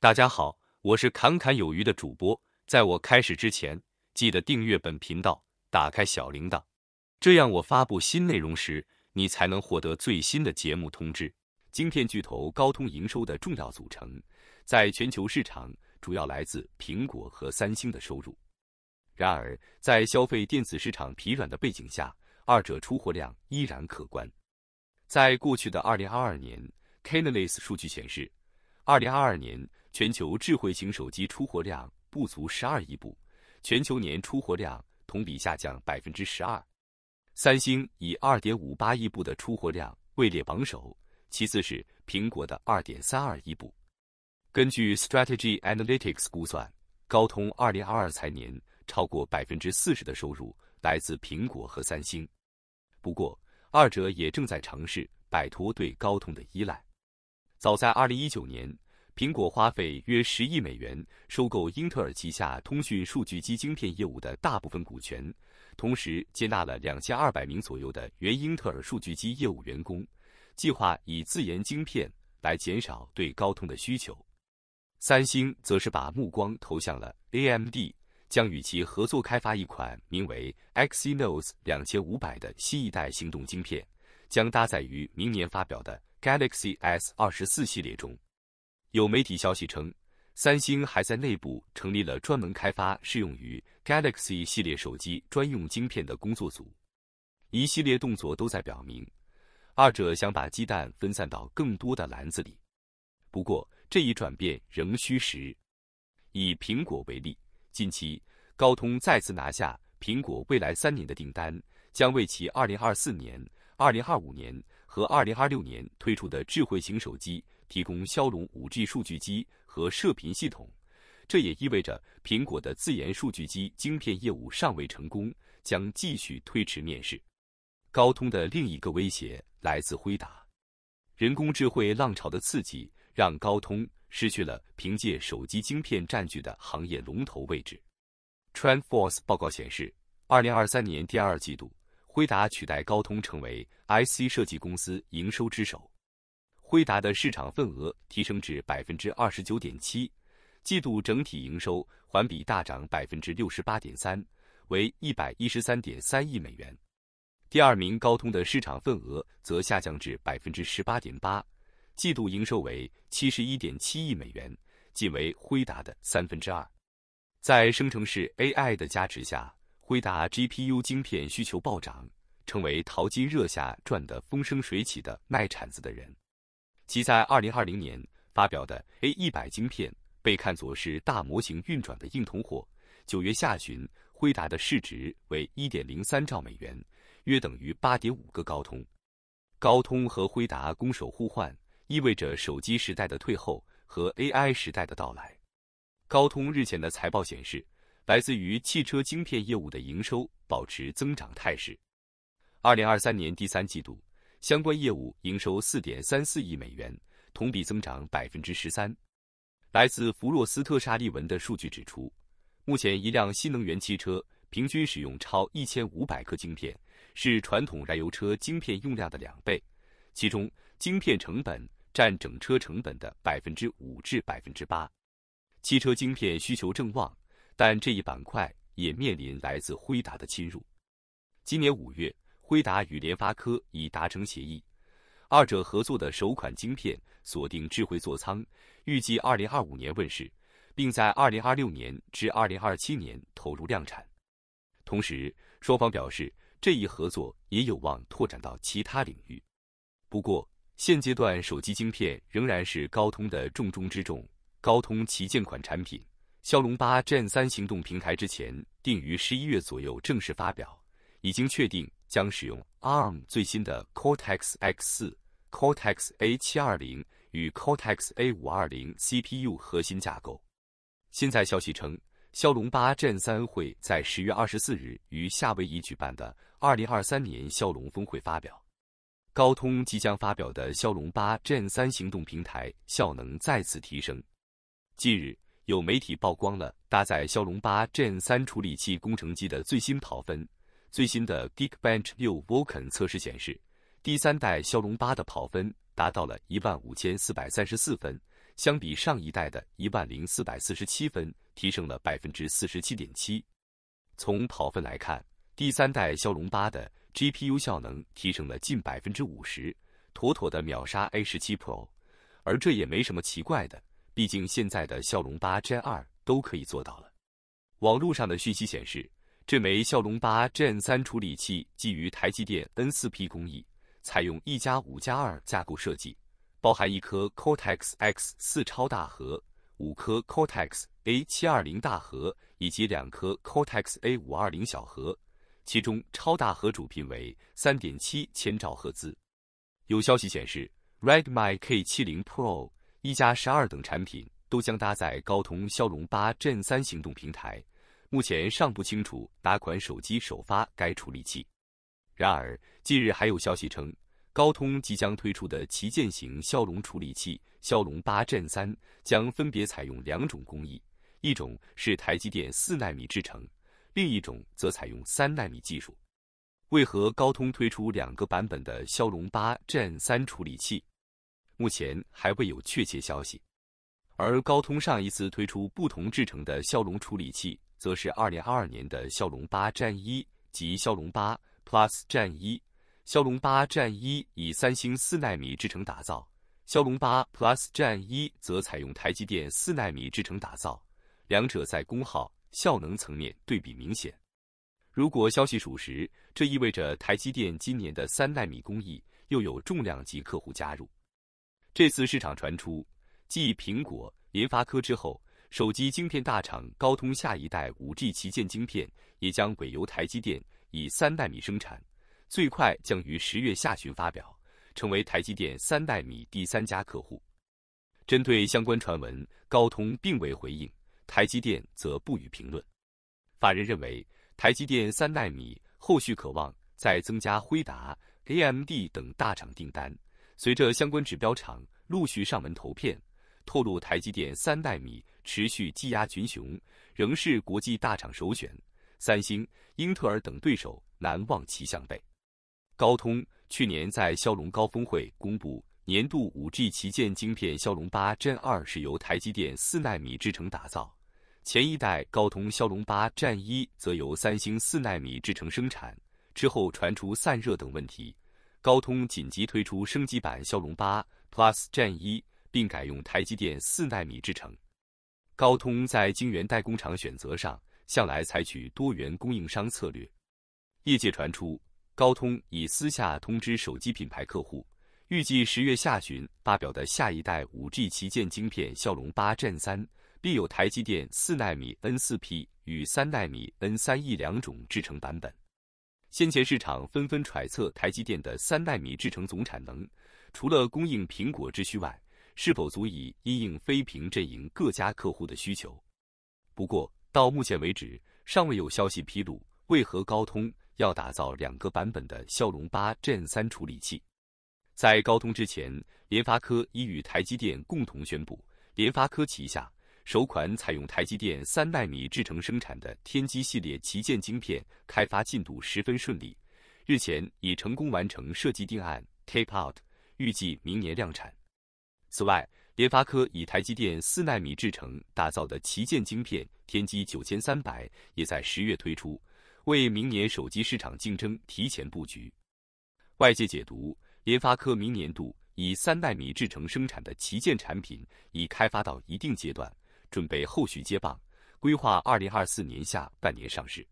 大家好，我是侃侃有余的主播。在我开始之前，记得订阅本频道，打开小铃铛，这样我发布新内容时，你才能获得最新的节目通知。晶片巨头高通营收的重要组成，在全球市场主要来自苹果和三星的收入。然而，在消费电子市场疲软的背景下，二者出货量依然可观。在过去的二零二二年，Canalis 数据显示，二零二二年。全球智慧型手机出货量不足十二亿部，全球年出货量同比下降百分之十二。三星以二点五八亿部的出货量位列榜首，其次是苹果的二点三二亿部。根据 Strategy Analytics 估算，高通二零二二财年超过百分之四十的收入来自苹果和三星。不过，二者也正在尝试摆脱对高通的依赖。早在二零一九年。苹果花费约十亿美元收购英特尔旗下通讯数据机晶片业务的大部分股权，同时接纳了两千二百名左右的原英特尔数据机业务员工，计划以自研晶片来减少对高通的需求。三星则是把目光投向了 AMD，将与其合作开发一款名为 Exynos 两千五百的新一代行动晶片，将搭载于明年发表的 Galaxy S 二十四系列中。有媒体消息称，三星还在内部成立了专门开发适用于 Galaxy 系列手机专用晶片的工作组。一系列动作都在表明，二者想把鸡蛋分散到更多的篮子里。不过，这一转变仍需时。以苹果为例，近期高通再次拿下苹果未来三年的订单，将为其2024年、2025年和2026年推出的智慧型手机。提供骁龙五 G 数据机和射频系统，这也意味着苹果的自研数据机晶片业务尚未成功，将继续推迟面世。高通的另一个威胁来自辉达。人工智慧浪潮的刺激让高通失去了凭借手机晶片占据的行业龙头位置。t r a n d f o r c e 报告显示，二零二三年第二季度，辉达取代高通成为 IC 设计公司营收之首。辉达的市场份额提升至百分之二十九点七，季度整体营收环比大涨百分之六十八点三，为一百一十三点三亿美元。第二名高通的市场份额则下降至百分之十八点八，季度营收为七十一点七亿美元，仅为辉达的三分之二。在生成式 AI 的加持下，辉达 GPU 晶片需求暴涨，成为淘金热下赚得风生水起的卖铲子的人。其在二零二零年发表的 A 一百晶片被看作是大模型运转的硬通货。九月下旬，辉达的市值为一点零三兆美元，约等于八点五个高通。高通和辉达攻守互换，意味着手机时代的退后和 AI 时代的到来。高通日前的财报显示，来自于汽车晶片业务的营收保持增长态势。二零二三年第三季度。相关业务营收四点三四亿美元，同比增长百分之十三。来自弗洛斯特沙利文的数据指出，目前一辆新能源汽车平均使用超一千五百颗晶片，是传统燃油车晶片用量的两倍，其中晶片成本占整车成本的百分之五至百分之八。汽车晶片需求正旺，但这一板块也面临来自辉达的侵入。今年五月。辉达与联发科已达成协议，二者合作的首款晶片锁定智慧座舱，预计二零二五年问世，并在二零二六年至二零二七年投入量产。同时，双方表示这一合作也有望拓展到其他领域。不过，现阶段手机晶片仍然是高通的重中之重。高通旗舰款产品骁龙八 Gen 三行动平台之前定于十一月左右正式发表，已经确定。将使用 ARM 最新的 Cortex X4、Cortex A720 与 Cortex A520 CPU 核心架构。现在消息称，骁龙八 Gen 3会在十月二十四日于夏威夷举办的二零二三年骁龙峰会发表。高通即将发表的骁龙八 Gen 3行动平台效能再次提升。近日，有媒体曝光了搭载骁龙八 Gen 3处理器工程机的最新跑分。最新的 Geekbench 六 Vulkan 测试显示，第三代骁龙八的跑分达到了一万五千四百三十四分，相比上一代的一万零四百四十七分，提升了百分之四十七点七。从跑分来看，第三代骁龙八的 GPU 效能提升了近百分之五十，妥妥的秒杀 A17 Pro。而这也没什么奇怪的，毕竟现在的骁龙八 Gen 二都可以做到了。网络上的讯息显示。这枚骁龙八 Gen 3处理器基于台积电 N4P 工艺，采用一加五加二架构设计，包含一颗 Cortex X4 超大核、五颗 Cortex A720 大核以及两颗 Cortex A520 小核，其中超大核主频为3.7千兆赫兹。有消息显示，Redmi K70 Pro、一加十二等产品都将搭载高通骁龙八 Gen 3行动平台。目前尚不清楚哪款手机首发该处理器。然而，近日还有消息称，高通即将推出的旗舰型骁龙处理器骁龙八 Gen 3将分别采用两种工艺，一种是台积电四纳米制程，另一种则采用三纳米技术。为何高通推出两个版本的骁龙八 Gen 3处理器？目前还未有确切消息。而高通上一次推出不同制程的骁龙处理器。则是二零二二年的骁龙八战一及骁龙八 Plus 战一，骁龙八战一以三星四纳米制程打造，骁龙八 Plus 战一则采用台积电四纳米制程打造，两者在功耗效能层面对比明显。如果消息属实，这意味着台积电今年的三纳米工艺又有重量级客户加入。这次市场传出继苹果、联发科之后。手机晶片大厂高通下一代 5G 旗舰晶片也将委由台积电以三纳米生产，最快将于十月下旬发表，成为台积电三纳米第三家客户。针对相关传闻，高通并未回应，台积电则不予评论。法人认为，台积电三纳米后续可望再增加辉达、AMD 等大厂订单，随着相关指标厂陆续上门投片，透露台积电三纳米。持续技压群雄，仍是国际大厂首选。三星、英特尔等对手难望其项背。高通去年在骁龙高峰会公布年度 5G 旗舰晶片骁龙8 Gen 2是由台积电四纳米制程打造，前一代高通骁龙8 Gen 1则由三星四纳米制程生产，之后传出散热等问题，高通紧急推出升级版骁龙8 Plus Gen 1，并改用台积电四纳米制程。高通在晶圆代工厂选择上向来采取多元供应商策略。业界传出，高通已私下通知手机品牌客户，预计十月下旬发表的下一代 5G 旗舰晶片骁龙8 Gen 3，必有台积电4纳米 N4P 与3纳米 N3E 两种制程版本。先前市场纷纷揣测，台积电的3纳米制程总产能，除了供应苹果之需外，是否足以因应飞屏阵营各家客户的需求？不过到目前为止，尚未有消息披露为何高通要打造两个版本的骁龙八 Gen 3处理器。在高通之前，联发科已与台积电共同宣布，联发科旗下首款采用台积电三纳米制程生产的天玑系列旗舰晶片开发进度十分顺利，日前已成功完成设计定案 （tape out），预计明年量产。此外，联发科以台积电四纳米制程打造的旗舰晶片天玑九千三百也在十月推出，为明年手机市场竞争提前布局。外界解读，联发科明年度以三纳米制程生产的旗舰产品已开发到一定阶段，准备后续接棒，规划二零二四年下半年上市。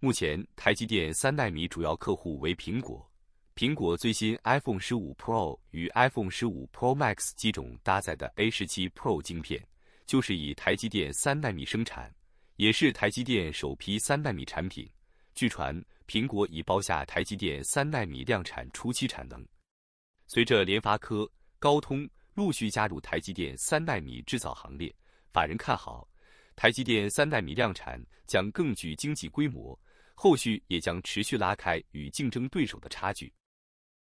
目前，台积电三纳米主要客户为苹果。苹果最新 iPhone 十五 Pro 与 iPhone 十五 Pro Max 机种搭载的 A 十七 Pro 镜片，就是以台积电三纳米生产，也是台积电首批三纳米产品。据传，苹果已包下台积电三纳米量产初期产能。随着联发科、高通陆续加入台积电三纳米制造行列，法人看好台积电三纳米量产将更具经济规模，后续也将持续拉开与竞争对手的差距。